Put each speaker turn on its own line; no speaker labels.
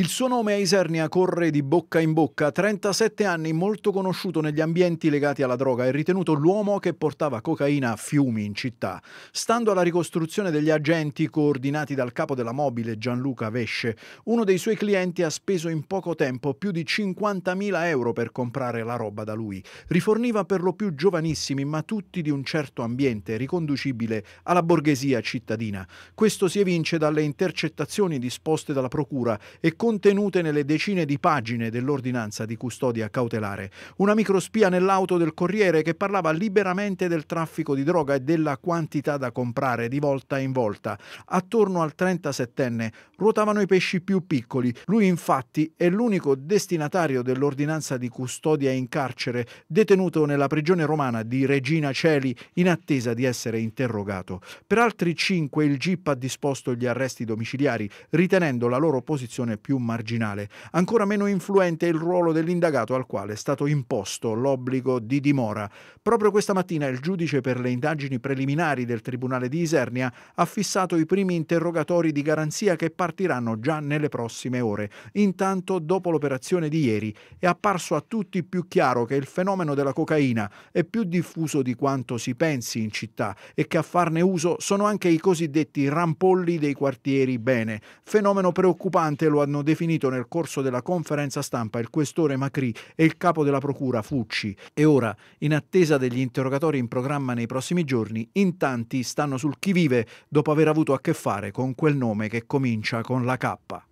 Il suo nome a Isernia corre di bocca in bocca. 37 anni, molto conosciuto negli ambienti legati alla droga e ritenuto l'uomo che portava cocaina a fiumi in città. Stando alla ricostruzione degli agenti coordinati dal capo della mobile Gianluca Vesce, uno dei suoi clienti ha speso in poco tempo più di 50.000 euro per comprare la roba da lui. Riforniva per lo più giovanissimi, ma tutti di un certo ambiente, riconducibile alla borghesia cittadina. Questo si evince dalle intercettazioni disposte dalla procura e con contenute nelle decine di pagine dell'ordinanza di custodia cautelare. Una microspia nell'auto del corriere che parlava liberamente del traffico di droga e della quantità da comprare di volta in volta. Attorno al 37enne ruotavano i pesci più piccoli. Lui infatti è l'unico destinatario dell'ordinanza di custodia in carcere, detenuto nella prigione romana di Regina Celi in attesa di essere interrogato. Per altri cinque il GIP ha disposto gli arresti domiciliari, ritenendo la loro posizione più marginale. Ancora meno influente è il ruolo dell'indagato al quale è stato imposto l'obbligo di dimora. Proprio questa mattina il giudice per le indagini preliminari del Tribunale di Isernia ha fissato i primi interrogatori di garanzia che partiranno già nelle prossime ore. Intanto, dopo l'operazione di ieri, è apparso a tutti più chiaro che il fenomeno della cocaina è più diffuso di quanto si pensi in città e che a farne uso sono anche i cosiddetti rampolli dei quartieri bene. Fenomeno preoccupante lo hanno hanno definito nel corso della conferenza stampa il questore Macri e il capo della procura Fucci. E ora, in attesa degli interrogatori in programma nei prossimi giorni, in tanti stanno sul chi vive dopo aver avuto a che fare con quel nome che comincia con la K.